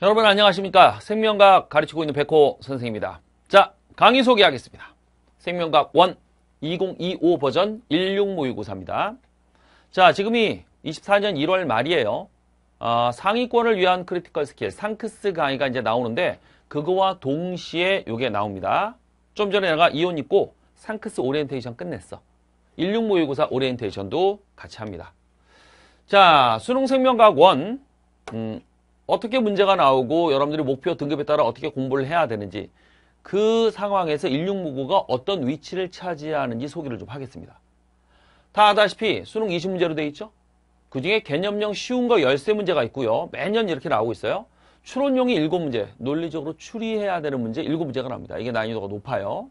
여러분 안녕하십니까 생명과학 가르치고 있는 백호 선생입니다 자 강의 소개하겠습니다 생명과학 1 2025 버전 16모의고사입니다 자 지금이 24년 1월 말이에요 어, 상위권을 위한 크리티컬 스킬 상크스 강의가 이제 나오는데 그거와 동시에 요게 나옵니다 좀 전에 내가 이혼 있고 상크스 오리엔테이션 끝냈어 16 모의고사 오리엔테이션도 같이 합니다. 자, 수능생명과학 1 음, 어떻게 문제가 나오고 여러분들이 목표 등급에 따라 어떻게 공부를 해야 되는지 그 상황에서 16모고가 어떤 위치를 차지하는지 소개를 좀 하겠습니다. 다 아다시피 수능 20문제로 돼 있죠? 그 중에 개념형 쉬운 거 13문제가 있고요. 매년 이렇게 나오고 있어요. 추론용이 7문제, 논리적으로 추리해야 되는 문제 7문제가 나옵니다. 이게 난이도가 높아요.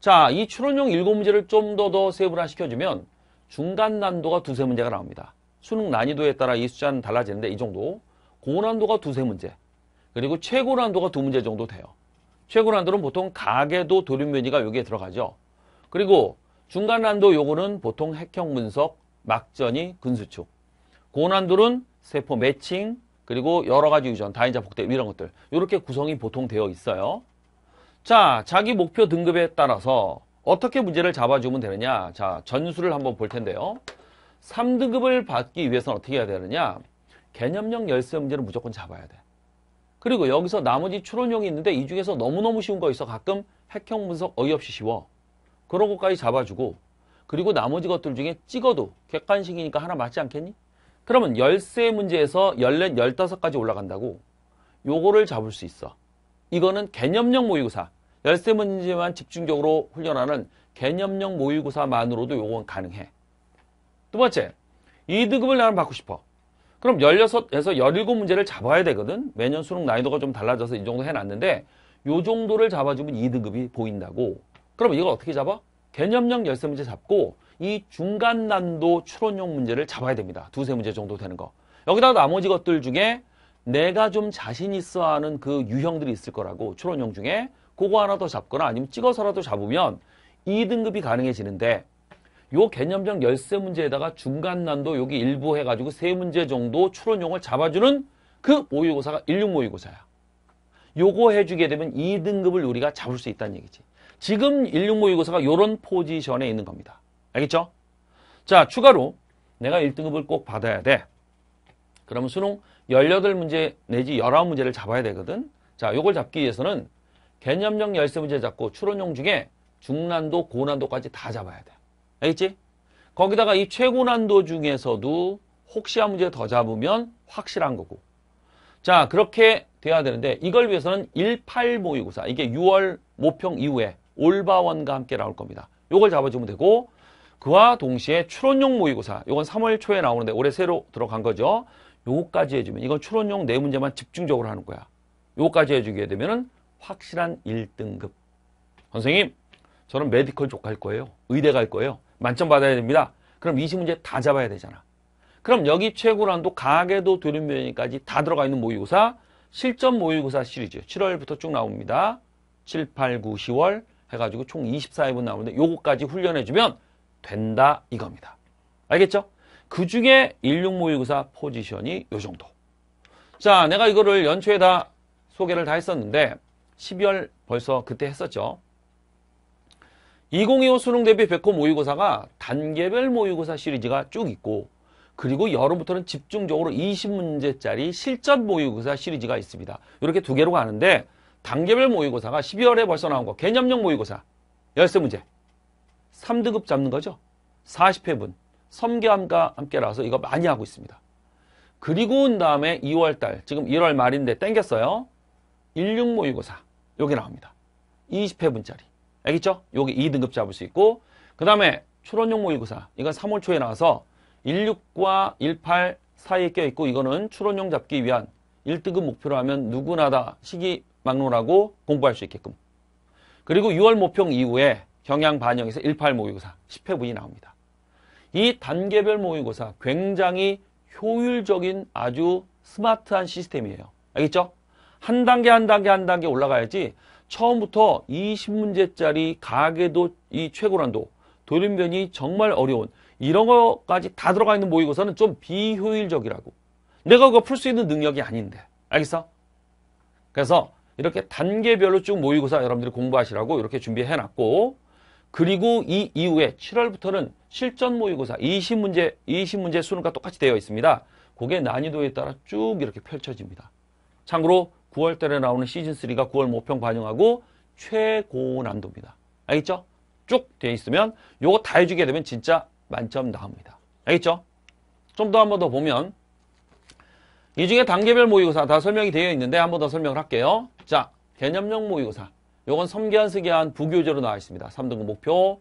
자, 이 추론형 일곱 문제를 좀 더 더 세분화 시켜주면 중간 난도가 두세 문제가 나옵니다. 수능 난이도에 따라 이 숫자는 달라지는데 이 정도. 고난도가 두세 문제. 그리고 최고 난도가 두 문제 정도 돼요. 최고 난도는 보통 가계도 도림면이가 여기에 들어가죠. 그리고 중간 난도 요거는 보통 핵형 분석, 막전이 근수축. 고난도는 세포 매칭, 그리고 여러 가지 유전, 다인자 복대 뭐 이런 것들. 이렇게 구성이 보통 되어 있어요. 자, 자기 목표 등급에 따라서 어떻게 문제를 잡아주면 되느냐. 자, 전술을 한번 볼 텐데요. 3등급을 받기 위해서는 어떻게 해야 되느냐. 개념형 열쇠 문제를 무조건 잡아야 돼. 그리고 여기서 나머지 추론형이 있는데 이 중에서 너무너무 쉬운 거 있어. 가끔 핵형 분석 어이없이 쉬워. 그런 것까지 잡아주고 그리고 나머지 것들 중에 찍어도 객관식이니까 하나 맞지 않겠니? 그러면 열세 문제에서 열넷 열다섯까지 올라간다고 요거를 잡을 수 있어. 이거는 개념형 모의고사. 열세 문제만 집중적으로 훈련하는 개념형 모의고사만으로도 요건 가능해. 두 번째, 2등급을 나는 받고 싶어. 그럼 16에서 17문제를 잡아야 되거든. 매년 수능 난이도가 좀 달라져서 이 정도 해놨는데 요 정도를 잡아주면 2등급이 보인다고. 그럼 이걸 어떻게 잡아? 개념형 열세 문제 잡고 이 중간 난도 추론형 문제를 잡아야 됩니다. 두세 문제 정도 되는 거. 여기다 나머지 것들 중에 내가 좀 자신 있어 하는 그 유형들이 있을 거라고 추론형 중에 그거 하나 더 잡거나 아니면 찍어서라도 잡으면 2등급이 가능해지는데 요 개념적 열세 문제에다가 중간 난도 여기 일부 해가지고 세 문제 정도 추론용을 잡아주는 그 모의고사가 16 모의고사야. 요거 해주게 되면 2등급을 우리가 잡을 수 있다는 얘기지. 지금 16 모의고사가 요런 포지션에 있는 겁니다. 알겠죠? 자, 추가로 내가 1등급을 꼭 받아야 돼. 그러면 수능 18문제 내지 19문제를 잡아야 되거든. 자, 요걸 잡기 위해서는 개념형 열쇠 문제 잡고 추론형 중에 중난도, 고난도까지 다 잡아야 돼. 알겠지? 거기다가 이 최고난도 중에서도 혹시 한 문제 더 잡으면 확실한 거고. 자, 그렇게 돼야 되는데 이걸 위해서는 18 모의고사. 이게 6월 모평 이후에 올바원과 함께 나올 겁니다. 요걸 잡아주면 되고 그와 동시에 추론용 모의고사. 이건 3월 초에 나오는데 올해 새로 들어간 거죠. 요거까지 해주면 이건 추론용 네 문제만 집중적으로 하는 거야. 요거까지 해주게 되면은 확실한 1등급. 선생님, 저는 메디컬 쪽갈 거예요. 의대 갈 거예요. 만점 받아야 됩니다. 그럼 20문제 다 잡아야 되잖아. 그럼 여기 최고란도 가계도 도림변이까지 다 들어가 있는 모의고사 실전 모의고사 시리즈 7월부터 쭉 나옵니다. 7, 8, 9, 10월 해가지고 총 24회분 나오는데 요거까지 훈련해주면 된다 이겁니다. 알겠죠? 그중에 16 모의고사 포지션이 요 정도. 자, 내가 이거를 연초에 다 소개를 다 했었는데 12월 벌써 그때 했었죠. 2025 수능 대비 백호 모의고사가 단계별 모의고사 시리즈가 쭉 있고 그리고 여름부터는 집중적으로 20문제짜리 실전 모의고사 시리즈가 있습니다. 이렇게 두 개로 가는데 단계별 모의고사가 12월에 벌써 나온 거 개념형 모의고사 열세 문제 3등급 잡는 거죠. 40회분 섬교함과 함께라서 이거 많이 하고 있습니다. 그리고 온 다음에 2월달, 지금 1월 말인데 땡겼어요. 16 모의고사, 여기 나옵니다. 20회분짜리. 알겠죠? 여기 2등급 잡을 수 있고 그 다음에 추론용 모의고사, 이건 3월 초에 나와서 16과 18 사이에 껴있고 이거는 추론용 잡기 위한 1등급 목표로 하면 누구나 다 시기 막론하고 공부할 수 있게끔 그리고 6월 모평 이후에 경향 반영에서 18 모의고사 10회분이 나옵니다. 이 단계별 모의고사 굉장히 효율적인 아주 스마트한 시스템이에요. 알겠죠? 한 단계 한 단계 한 단계 올라가야지 처음부터 20문제짜리 가계도 이 최고난도 돌림변이 정말 어려운 이런 거까지 다 들어가 있는 모의고사는 좀 비효율적이라고 내가 그거 풀 수 있는 능력이 아닌데 알겠어? 그래서 이렇게 단계별로 쭉 모의고사 여러분들이 공부하시라고 이렇게 준비해놨고 그리고 이 이후에 7월부터는 실전 모의고사 20문제 20문제 수능과 똑같이 되어 있습니다. 그게 난이도에 따라 쭉 이렇게 펼쳐집니다. 참고로 9월 달에 나오는 시즌3가 9월 모평 반영하고 최고 난도입니다. 알겠죠? 쭉 되어 있으면 요거 다 해주게 되면 진짜 만점 나옵니다. 알겠죠? 좀 더 한 번 더 보면 이 중에 단계별 모의고사 다 설명이 되어 있는데 한 번 더 설명을 할게요. 자, 개념형 모의고사. 요건 섬기한쓰기한 부교재로 나와 있습니다. 3등급 목표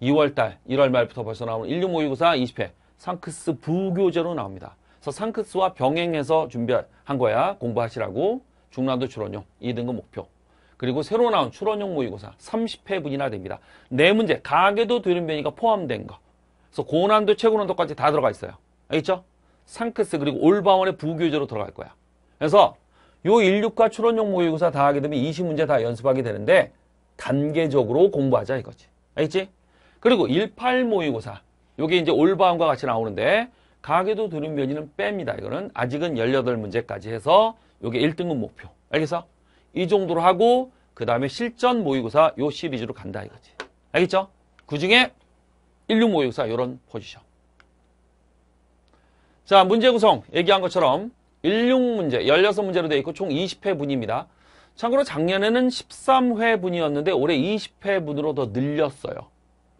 2월달 1월 말부터 벌써 나오는 165294 20회 상크스 부교재로 나옵니다. 그래서 상크스와 병행해서 준비한 거야 공부하시라고 중난도 출원용 2등급 목표 그리고 새로 나온 출원용 모의고사 30회분이나 됩니다. 네 문제 가계도 돌연변이가 포함된 거 그래서 고난도 최고난도까지 다 들어가 있어요. 알겠죠? 상크스 그리고 올바원의 부교재로 들어갈 거야. 그래서 요 16과 추론용 모의고사 다 하게 되면 20문제 다 연습하게 되는데 단계적으로 공부하자 이거지. 알겠지? 그리고 18 모의고사. 요게 이제 올바음과 같이 나오는데 가게도 들은 면이는 뺍니다. 이거는 아직은 18문제까지 해서 요게 1등급 목표. 알겠어? 이 정도로 하고 그 다음에 실전 모의고사 요 시리즈로 간다 이거지. 알겠죠? 그 중에 16 모의고사 요런 포지션. 자 문제 구성 얘기한 것처럼 16문제, 16문제로 되어 있고 총 20회분입니다. 참고로 작년에는 13회분이었는데 올해 20회분으로 더 늘렸어요.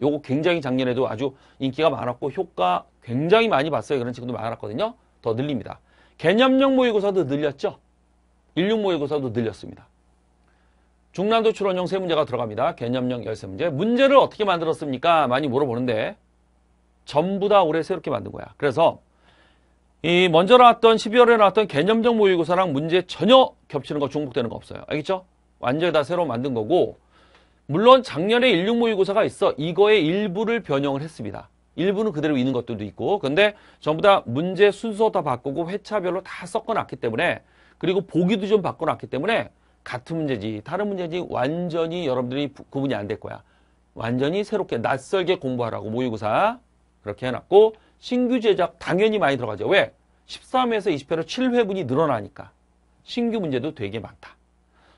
요거 굉장히 작년에도 아주 인기가 많았고 효과 굉장히 많이 봤어요. 그런 친구도 많았거든요. 더 늘립니다. 개념형 모의고사도 늘렸죠. 16 모의고사도 늘렸습니다. 중난도 추론형 3문제가 들어갑니다. 개념형 1 3문제 문제를 어떻게 만들었습니까? 많이 물어보는데 전부 다 올해 새롭게 만든 거야. 그래서 이 먼저 나왔던 12월에 나왔던 개념적 모의고사랑 문제 전혀 겹치는 거 중복되는 거 없어요. 알겠죠? 완전히 다 새로 만든 거고 물론 작년에 16 모의고사가 있어 이거의 일부를 변형을 했습니다. 일부는 그대로 있는 것들도 있고 근데 전부 다 문제 순서 다 바꾸고 회차별로 다 섞어놨기 때문에 그리고 보기도 좀 바꿔놨기 때문에 같은 문제지 다른 문제지 완전히 여러분들이 구분이 안 될 거야. 완전히 새롭게 낯설게 공부하라고 모의고사 그렇게 해놨고 신규 제작 당연히 많이 들어가죠. 왜? 13회에서 20회로 7회분이 늘어나니까. 신규 문제도 되게 많다.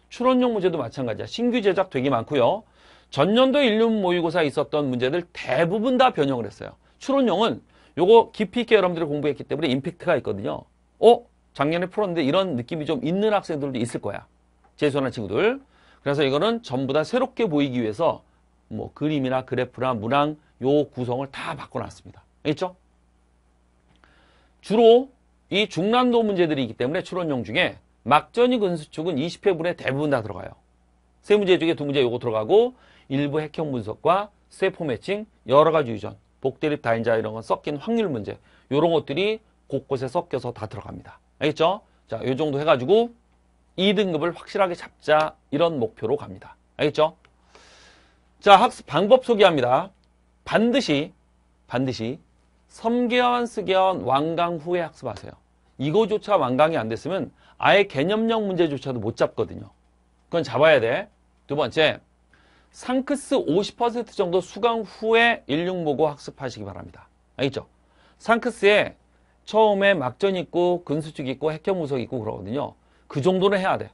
출원용 문제도 마찬가지야. 신규 제작 되게 많고요. 전년도 1륜 모의고사 있었던 문제들 대부분 다 변형을 했어요. 출원용은 요거 깊이 있게 여러분들이 공부했기 때문에 임팩트가 있거든요. 어? 작년에 풀었는데 이런 느낌이 좀 있는 학생들도 있을 거야. 재수하는 친구들. 그래서 이거는 전부 다 새롭게 보이기 위해서 뭐 그림이나 그래프나 문항 요 구성을 다 바꿔놨습니다. 알겠죠? 주로 이 중난도 문제들이 있기 때문에 추론형 중에 막전이 근수축은 20회분에 대부분 다 들어가요. 세 문제 중에 두 문제 요거 들어가고 일부 핵형 분석과 세포 매칭, 여러 가지 유전, 복대립 다인자 이런 건 섞인 확률 문제 요런 것들이 곳곳에 섞여서 다 들어갑니다. 알겠죠? 자, 요 정도 해가지고 2등급을 확실하게 잡자 이런 목표로 갑니다. 알겠죠? 자, 학습 방법 소개합니다. 반드시 반드시 3개월, 4개월 완강 후에 학습하세요. 이거조차 완강이 안 됐으면 아예 개념형 문제조차도 못 잡거든요. 그건 잡아야 돼. 두 번째, 상크스 50% 정도 수강 후에 1 6모고 학습하시기 바랍니다. 알겠죠? 상크스에 처음에 막전 있고 근수축 있고 핵경 무석 있고 그러거든요. 그 정도는 해야 돼.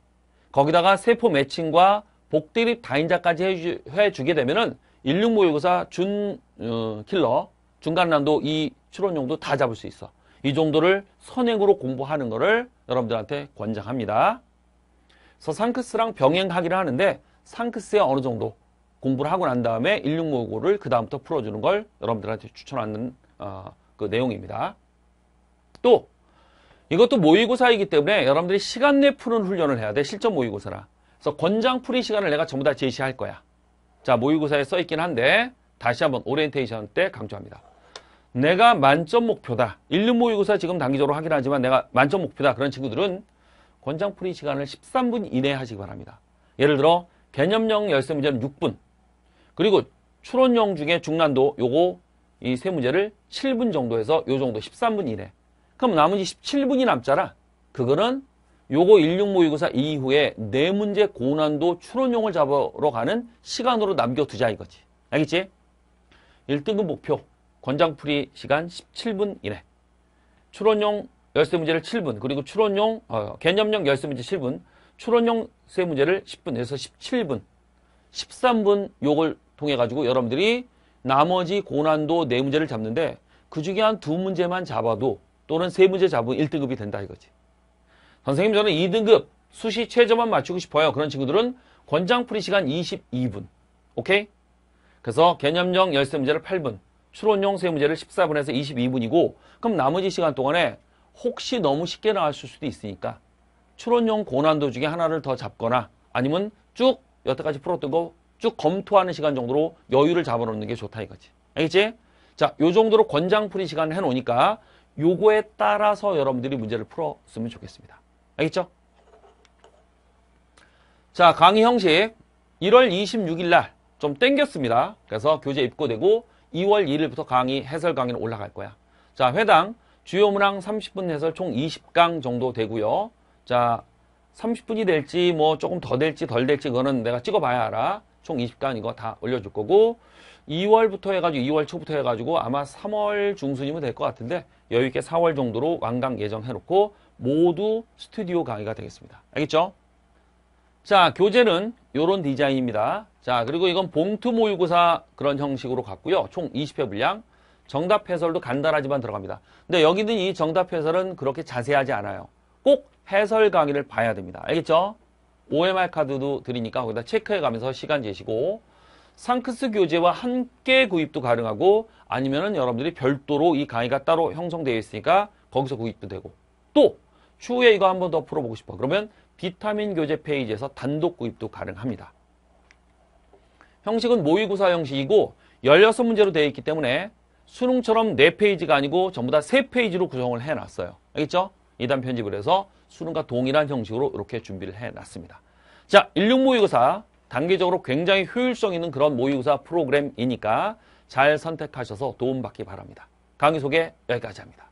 거기다가 세포 매칭과 복대립 다인자까지 해주, 해주게 되면은 16 모의고사 준 어, 킬러 중간 난도 이 추론용도 다 잡을 수 있어. 이 정도를 선행으로 공부하는 것을 여러분들한테 권장합니다. 그래서 상크스랑 병행하기를 하는데 상크스에 어느 정도 공부를 하고 난 다음에 1655를 그 다음부터 풀어주는 걸 여러분들한테 추천하는 어, 그 내용입니다. 또 이것도 모의고사이기 때문에 여러분들이 시간 내 푸는 훈련을 해야 돼. 실전 모의고사라. 그래서 권장풀이 시간을 내가 전부 다 제시할 거야. 자 모의고사에 써있긴 한데 다시 한번 오리엔테이션 때 강조합니다. 내가 만점 목표다. 1, 륜 모의고사 지금 단기적으로 하긴 하지만 내가 만점 목표다. 그런 친구들은 권장풀이 시간을 13분 이내에 하시기 바랍니다. 예를 들어 개념형 열쇠 문제는 6분 그리고 추론형 중에 중난도 요거 이 세 문제를 7분 정도 해서 요 정도 13분 이내 그럼 나머지 17분이 남잖아 그거는 요거 16 모의고사 이후에 네 문제 고난도 추론형을 잡으러 가는 시간으로 남겨두자 이거지 알겠지? 1등급 목표 권장풀이 시간 17분 이내 추론용 열쇠 문제를 7분 그리고 추론용 어, 개념용 열쇠 문제 7분 추론용 세 문제를 10분에서 17분 13분 요걸 통해 가지고 여러분들이 나머지 고난도 네 문제를 잡는데 그 중에 한 두 문제만 잡아도 또는 세 문제 잡으면 1등급이 된다 이거지 선생님 저는 2등급 수시 최저만 맞추고 싶어요 그런 친구들은 권장풀이 시간 22분 오케이? 그래서 개념형 열쇠 문제를 8분 추론용 세문제를 14분에서 22분이고 그럼 나머지 시간 동안에 혹시 너무 쉽게 나왔을 수도 있으니까 추론용 고난도 중에 하나를 더 잡거나 아니면 쭉 여태까지 풀었던 거 쭉 검토하는 시간 정도로 여유를 잡아놓는 게 좋다 이거지. 알겠지? 자, 요 정도로 권장풀이 시간을 해놓으니까 요거에 따라서 여러분들이 문제를 풀었으면 좋겠습니다. 알겠죠? 자, 강의 형식 1월 26일 날 좀 땡겼습니다. 그래서 교재 입고되고 2월 1일부터 강의 해설 강의는 올라갈 거야. 자, 회당 주요 문항 30분 해설 총 20강 정도 되고요. 자, 30분이 될지 뭐 조금 더 될지 덜 될지 그거는 내가 찍어봐야 알아. 총 20강 이거 다 올려줄 거고 2월부터 해가지고 2월 초부터 해가지고 아마 3월 중순이면 될 것 같은데 여유있게 4월 정도로 완강 예정해놓고 모두 스튜디오 강의가 되겠습니다. 알겠죠? 자, 교재는 이런 디자인입니다. 자, 그리고 이건 봉투 모의고사 그런 형식으로 갔고요. 총 20회 분량. 정답 해설도 간단하지만 들어갑니다. 근데 여기는 이 정답 해설은 그렇게 자세하지 않아요. 꼭 해설 강의를 봐야 됩니다. 알겠죠? OMR 카드도 드리니까 거기다 체크해 가면서 시간 재시고 상크스 교재와 함께 구입도 가능하고 아니면은 여러분들이 별도로 이 강의가 따로 형성되어 있으니까 거기서 구입도 되고 또 추후에 이거 한 번 더 풀어보고 싶어. 그러면 비타민 교재 페이지에서 단독 구입도 가능합니다. 형식은 모의고사 형식이고 16문제로 되어 있기 때문에 수능처럼 4페이지가 아니고 전부 다 3페이지로 구성을 해놨어요. 알겠죠? 2단 편집을 해서 수능과 동일한 형식으로 이렇게 준비를 해놨습니다. 자, 16 모의고사 단계적으로 굉장히 효율성 있는 그런 모의고사 프로그램이니까 잘 선택하셔서 도움받기 바랍니다. 강의 소개 여기까지 합니다.